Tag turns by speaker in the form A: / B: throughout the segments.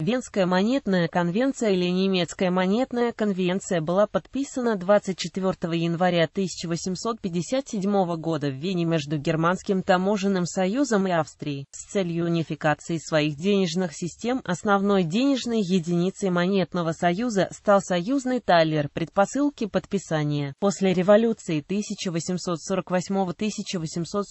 A: Венская монетная конвенция или немецкая монетная конвенция была подписана 24 января 1857 года в Вене между Германским таможенным союзом и Австрией с целью унификации своих денежных систем. Основной денежной единицей монетного союза стал союзный талер предпосылки подписания. После революции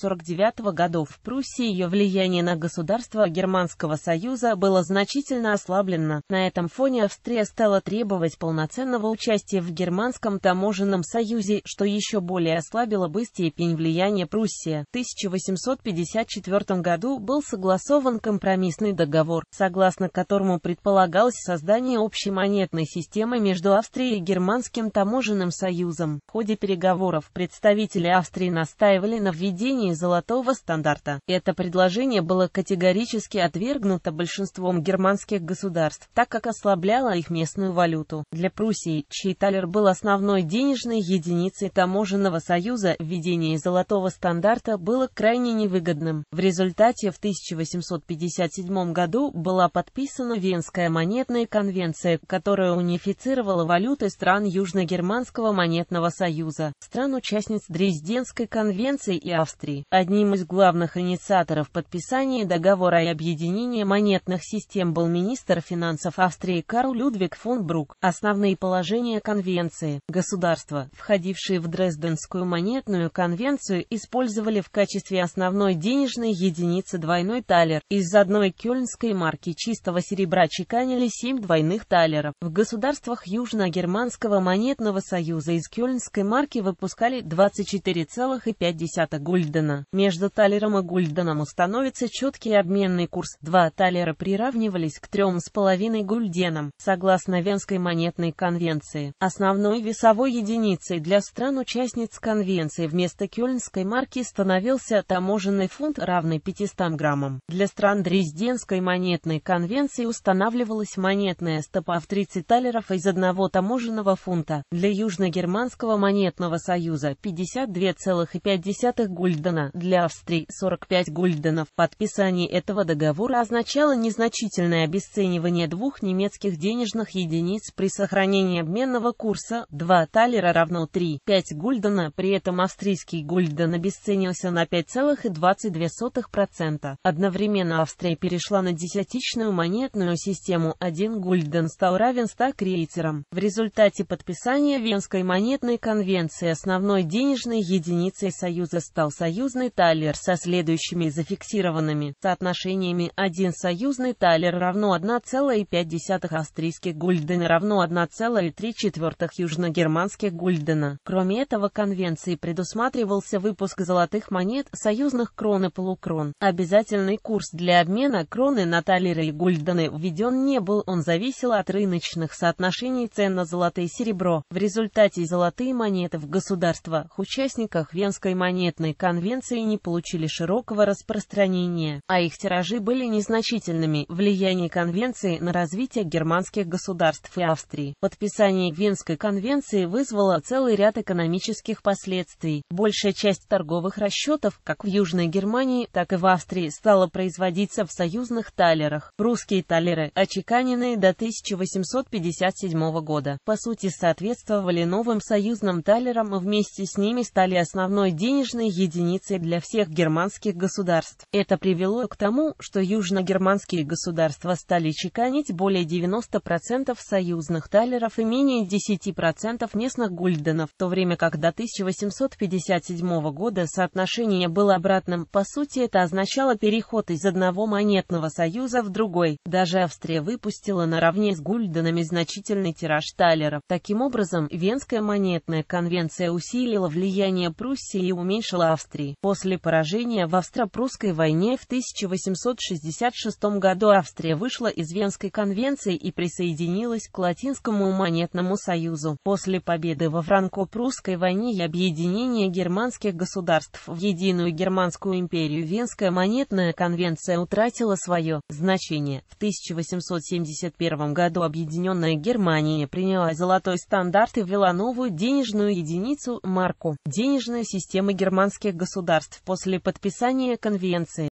A: 1848-1849 годов в Пруссии ее влияние на государство Германского союза было значительно расслабленно. На этом фоне Австрия стала требовать полноценного участия в Германском таможенном союзе, что еще более ослабило бы степень влияния Пруссии. В 1854 году был согласован компромиссный договор, согласно которому предполагалось создание общей монетной системы между Австрией и Германским таможенным союзом. В ходе переговоров представители Австрии настаивали на введении золотого стандарта. Это предложение было категорически отвергнуто большинством германских государств, так как ослабляла их местную валюту. Для Пруссии, чей талер был основной денежной единицей таможенного союза, введение золотого стандарта было крайне невыгодным. В результате в 1857 году была подписана Венская монетная конвенция, которая унифицировала валюты стран Южногерманского монетного союза, стран-участниц Дрезденской конвенции и Австрии. Одним из главных инициаторов подписания договора и объединения монетных систем был министр министр финансов Австрии Карл Людвиг фон Брук. Основные положения конвенции. Государства, входившие в Дрезденскую монетную конвенцию, использовали в качестве основной денежной единицы двойной талер. Из одной кёльнской марки чистого серебра чеканили 7 двойных талеров. В государствах Южно-Германского монетного союза из кёльнской марки выпускали 24,5 гульдена. Между талером и гульденом установится четкий обменный курс. Два талера приравнивались к трем с половиной гульденом, согласно Венской монетной конвенции. Основной весовой единицей для стран-участниц конвенции вместо кёльнской марки становился таможенный фунт, равный 500 граммам. Для стран Дрезденской монетной конвенции устанавливалась монетная стопа в 30 талеров из одного таможенного фунта. Для Южногерманского монетного союза 52,5 гульдена, для Австрии 45 гульденов. Подписание этого договора означало незначительное обесценивание оценивание двух немецких денежных единиц при сохранении обменного курса 2 талера равно 3,5 гульдена, при этом австрийский гульден обесценился на 5,22%. Одновременно Австрия перешла на десятичную монетную систему, 1 гульден стал равен 100 крейцерам. В результате подписания Венской монетной конвенции основной денежной единицей Союза стал союзный талер со следующими зафиксированными соотношениями 1 союзный талер равно 1 1,5 австрийских гульдена равно 1,3 четвертых южногерманских гульдена. Кроме этого конвенции предусматривался выпуск золотых монет, союзных крон и полукрон. Обязательный курс для обмена кроны на талеры и гульдены введен не был, он зависел от рыночных соотношений цен на золотое серебро. В результате золотые монеты в государствах, участниках Венской монетной конвенции не получили широкого распространения, а их тиражи были незначительными. Влияние конвенции конвенции на развитие германских государств и Австрии. Подписание Венской конвенции вызвало целый ряд экономических последствий. Большая часть торговых расчетов, как в Южной Германии, так и в Австрии, стала производиться в союзных талерах. Русские талеры, очеканенные до 1857 года, по сути соответствовали новым союзным талерам и вместе с ними стали основной денежной единицей для всех германских государств. Это привело к тому, что южногерманские государства стали стали чеканить более 90% союзных талеров и менее 10% местных гульденов, в то время как до 1857 года соотношение было обратным. По сути, это означало переход из одного монетного союза в другой. Даже Австрия выпустила наравне с гульденами значительный тираж талеров. Таким образом, Венская монетная конвенция усилила влияние Пруссии и уменьшила Австрии. После поражения в Австро-Прусской войне в 1866 году Австрия вышла из Венской конвенции и присоединилась к Латинскому монетному союзу. После победы во франко-прусской войне и объединения германских государств в единую германскую империю Венская монетная конвенция утратила свое значение. В 1871 году Объединенная Германия приняла золотой стандарт и ввела новую денежную единицу – марку. Денежная система германских государств после подписания конвенции